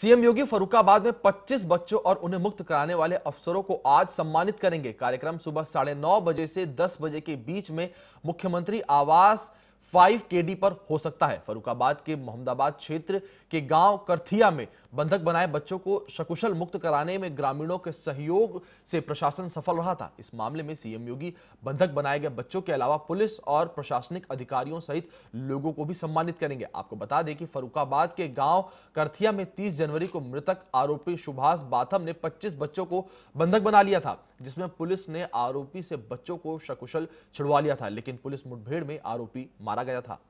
CM योगी फरुखाबाद में 25 बच्चों और उन्हें मुक्त कराने वाले अफसरों को आज सम्मानित करेंगे कार्यक्रम सुबह साढ़े नौ बजे से 10 बजे के बीच में मुख्यमंत्री आवास फाइव केडी पर हो सकता है फरुखाबाद के मोहम्मदाबाद क्षेत्र के गांव करथिया में बंधक बनाए बच्चों को सकुशल मुक्त कराने में ग्रामीणों के सहयोग से प्रशासन सफल रहा था इस मामले में सीएम योगी बंधक बनाए गए बच्चों के अलावा पुलिस और प्रशासनिक अधिकारियों सहित लोगों को भी सम्मानित करेंगे आपको बता दें कि फरुखाबाद के गाँव करथिया में तीस जनवरी को मृतक आरोपी सुभाष बाथम ने पच्चीस बच्चों को बंधक बना लिया था जिसमें पुलिस ने आरोपी से बच्चों को सकुशल छुड़वा लिया था लेकिन पुलिस मुठभेड़ में आरोपी मारा गया था